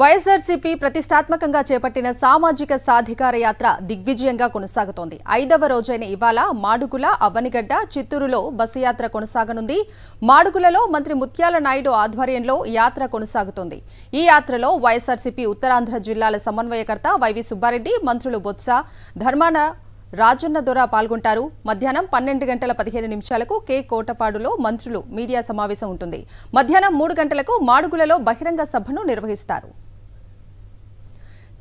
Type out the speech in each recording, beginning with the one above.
వైఎస్ఆర్సీపీ ప్రతిష్టాత్మకంగా చేపట్టిన సామాజిక సాధికార యాత్ర దిగ్విజయంగా కొనసాగుతోంది ఐదవ రోజైన ఇవాళ మాడుగుల అవనిగడ్డ చిత్తూరులో బస్సు యాత్ర కొనసాగనుంది మాడుగులలో మంత్రి ముత్యాల నాయుడు ఆధ్వర్యంలో యాత్ర కొనసాగుతోంది ఈ యాత్రలో వైఎస్ఆర్సీపీ ఉత్తరాంధ్ర జిల్లాల సమన్వయకర్త వైవి సుబ్బారెడ్డి మంత్రులు బొత్స ధర్మాన రాజన్న దొర పాల్గొంటారు మధ్యాహ్నం పన్నెండు గంటల పదిహేను నిమిషాలకు కే కోటపాడులో మంత్రులు మీడియా సమావేశం ఉంటుంది మధ్యాహ్నం మూడు గంటలకు మాడుగులలో బహిరంగ సభను నిర్వహిస్తారు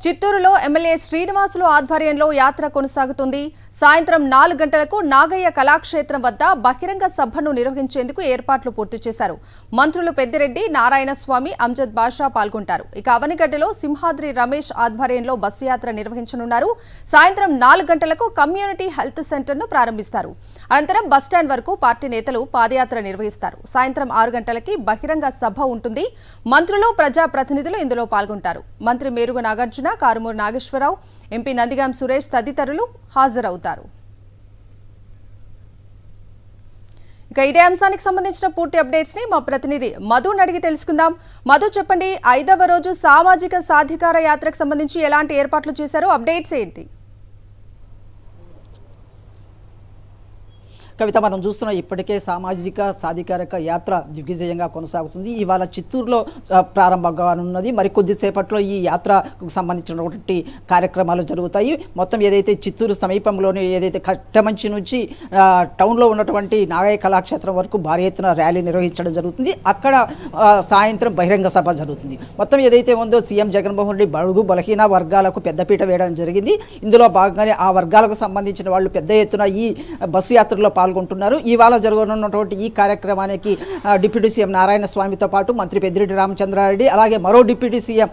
చిత్తూరులో ఎమ్మెల్యే శ్రీనివాసులు ఆధ్వర్యంలో యాత్ర కొనసాగుతుంది సాయంత్రం నాలుగు గంటలకు నాగయ్య కళాక్షేత్రం వద్ద బహిరంగ సభను నిర్వహించేందుకు ఏర్పాట్లు పూర్తి చేశారు మంత్రులు పెద్దిరెడ్డి నారాయణస్వామి అంజద్ బాషా పాల్గొంటారు ఇక అవనిగడ్డలో సింహాద్రి రమేష్ ఆధ్వర్యంలో బస్సు యాత్ర నిర్వహించనున్నారు సాయంత్రం నాలుగు గంటలకు కమ్యూనిటీ హెల్త్ సెంటర్ను ప్రారంభిస్తారు అనంతరం బస్టాండ్ వరకు పార్టీ నేతలు పాదయాత్ర నిర్వహిస్తారు సాయంత్రం ఆరు గంటలకి బహిరంగ సభ ఉంటుంది మంత్రులు ప్రజాప్రతినిధులు ఇందులో పాల్గొంటారు మంత్రి మేరుగు నాగార్జున కూడా కారుమూరు నాగేశ్వరరావు ఎంపీ నందిగాం సురేష్ తదితరులు హాజరవుతారు ఇక ఇదే అంశానికి సంబంధించిన పూర్తి అప్డేట్స్ ని మా ప్రతినిధి మధుని అడిగి తెలుసుకుందాం మధు చెప్పండి ఐదవ రోజు సామాజిక సాధికార యాత్రకు సంబంధించి ఎలాంటి ఏర్పాట్లు చేశారు అప్డేట్స్ ఏంటి కవిత మనం చూస్తున్న ఇప్పటికే సామాజిక సాధికారక యాత్ర దిగ్విజయంగా కొనసాగుతుంది ఇవాళ చిత్తూరులో ప్రారంభం మరి కొద్దిసేపట్లో ఈ యాత్రకు సంబంధించినటువంటి కార్యక్రమాలు జరుగుతాయి మొత్తం ఏదైతే చిత్తూరు సమీపంలోని ఏదైతే కట్టమంచి నుంచి టౌన్లో ఉన్నటువంటి నాగయ్య కళాక్షేత్రం వరకు భారీ ఎత్తున ర్యాలీ నిర్వహించడం జరుగుతుంది అక్కడ సాయంత్రం బహిరంగ సభ జరుగుతుంది మొత్తం ఏదైతే ఉందో సీఎం జగన్మోహన్ రెడ్డి బడుగు బలహీన వర్గాలకు పెద్దపీట వేయడం జరిగింది ఇందులో భాగంగానే ఆ వర్గాలకు సంబంధించిన వాళ్ళు పెద్ద ఎత్తున ఈ బస్సు యాత్రలో పాల్గొన్నారు పాల్గొంటున్నారు ఇవాళ జరగనున్నటువంటి ఈ కార్యక్రమానికి డిప్యూటీ సీఎం నారాయణ స్వామితో పాటు మంత్రి పెద్దిరెడ్డి రామచంద్రారెడ్డి అలాగే మరో డిప్యూటీ సీఎం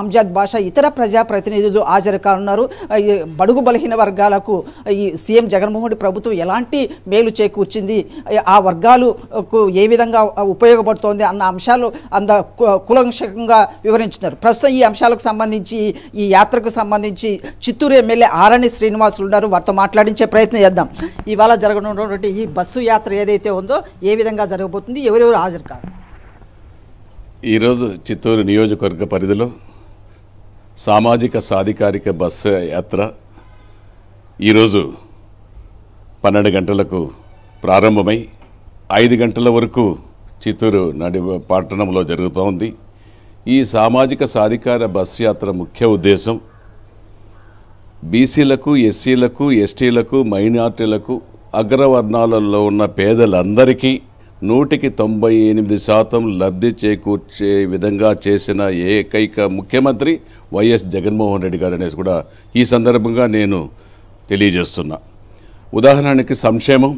అంజాద్ బాషా ఇతర ప్రజాప్రతినిధులు హాజరు కానున్నారు బడుగు బలహీన వర్గాలకు ఈ సీఎం జగన్మోహన్ రెడ్డి ప్రభుత్వం ఎలాంటి మేలు చేకూర్చింది ఆ వర్గాలకు ఏ విధంగా ఉపయోగపడుతోంది అన్న అంశాలు అంద కులంశకంగా వివరించినారు ప్రస్తుతం ఈ అంశాలకు సంబంధించి ఈ యాత్రకు సంబంధించి చిత్తూరు ఎమ్మెల్యే ఆరణి శ్రీనివాసులు ఉన్నారు వారితో మాట్లాడించే ప్రయత్నం చేద్దాం ఇవాళ జరగనున్న ఉన్నటువంటి ఈ బస్సు యాత్ర ఏదైతే ఉందో ఏ విధంగా జరగబోతుంది ఎవరెవరు హాజరు కాదు ఈరోజు చిత్తూరు నియోజకవర్గ పరిధిలో సామాజిక సాధికారిక బస్సు యాత్ర ఈరోజు పన్నెండు గంటలకు ప్రారంభమై ఐదు గంటల వరకు చిత్తూరు నడి పట్టణంలో జరుగుతూ ఉంది ఈ సామాజిక సాధికార బస్సు యాత్ర ముఖ్య ఉద్దేశం బీసీలకు ఎస్సీలకు ఎస్టీలకు మైనార్టీలకు అగ్రవర్ణాలలో ఉన్న పేదలందరికీ నూటికి తొంభై ఎనిమిది శాతం లబ్ధి చేకూర్చే విధంగా చేసిన ఏకైక ముఖ్యమంత్రి వైఎస్ జగన్మోహన్ రెడ్డి గారు అనేసి కూడా ఈ సందర్భంగా నేను తెలియజేస్తున్నా ఉదాహరణకి సంక్షేమం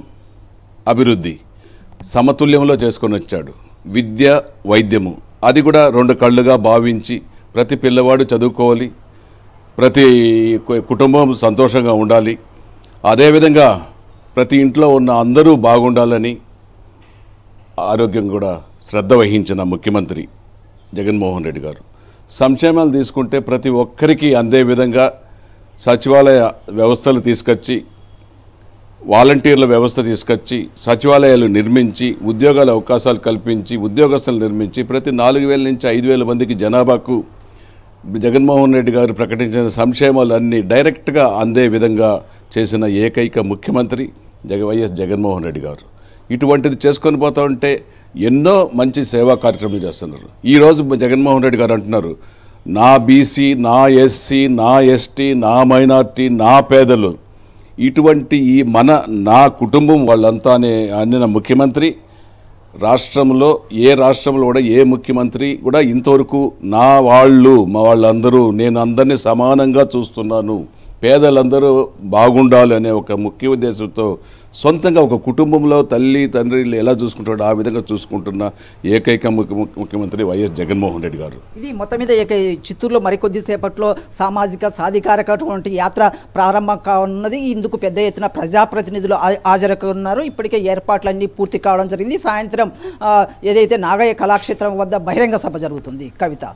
అభివృద్ధి సమతుల్యంలో చేసుకొని వచ్చాడు విద్య వైద్యము అది కూడా రెండు కళ్ళుగా భావించి ప్రతి పిల్లవాడు చదువుకోవాలి ప్రతి కుటుంబం సంతోషంగా ఉండాలి అదేవిధంగా ప్రతి ఇంట్లో ఉన్న అందరూ బాగుండాలని ఆరోగ్యం కూడా శ్రద్ధ వహించిన ముఖ్యమంత్రి జగన్మోహన్ రెడ్డి గారు సంక్షేమాలు తీసుకుంటే ప్రతి ఒక్కరికి అందే విధంగా సచివాలయ వ్యవస్థలు తీసుకొచ్చి వాలంటీర్ల వ్యవస్థ తీసుకొచ్చి సచివాలయాలు నిర్మించి ఉద్యోగాల అవకాశాలు కల్పించి ఉద్యోగస్తులు నిర్మించి ప్రతి నాలుగు వేల నుంచి ఐదు వేల మందికి జనాభాకు జగన్మోహన్ రెడ్డి గారు ప్రకటించిన సంక్షేమాలన్నీ డైరెక్ట్గా అందే విధంగా చేసిన ఏకైక ముఖ్యమంత్రి జగ వైఎస్ జగన్మోహన్ రెడ్డి గారు ఇటువంటిది చేసుకొని పోతా ఉంటే ఎన్నో మంచి సేవా కార్యక్రమాలు చేస్తున్నారు ఈరోజు జగన్మోహన్ రెడ్డి గారు అంటున్నారు నా బీసీ నా ఎస్సీ నా ఎస్టీ నా మైనార్టీ నా పేదలు ఇటువంటి ఈ మన నా కుటుంబం వాళ్ళంతా అనే అన్న ముఖ్యమంత్రి రాష్ట్రంలో ఏ రాష్ట్రంలో కూడా ఏ ముఖ్యమంత్రి కూడా ఇంతవరకు నా వాళ్ళు మా వాళ్ళందరూ నేను అందరినీ సమానంగా చూస్తున్నాను పేదలందరూ బాగుండాలి అనే ఒక ముఖ్య ఉద్దేశంతో సొంతంగా ఒక కుటుంబంలో తల్లి తండ్రిలు ఎలా చూసుకుంటాడో ఆ విధంగా చూసుకుంటున్న ఏకైక ముఖ్యమంత్రి వైఎస్ జగన్మోహన్ రెడ్డి గారు ఇది మొత్తం మీద ఏకై చిత్తూరులో మరికొద్దిసేపట్లో సామాజిక సాధికారక యాత్ర ప్రారంభం కానున్నది ఇందుకు పెద్ద ఎత్తున ప్రజాప్రతినిధులు హాజరుకున్నారు ఇప్పటికే ఏర్పాట్లన్నీ పూర్తి కావడం జరిగింది సాయంత్రం ఏదైతే నాగయ్య కళాక్షేత్రం వద్ద బహిరంగ సభ జరుగుతుంది కవిత